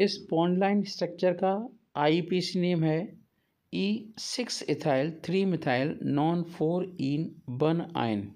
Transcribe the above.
इस bond line structure का IPC name है E six ethyl three methyl non four en one ion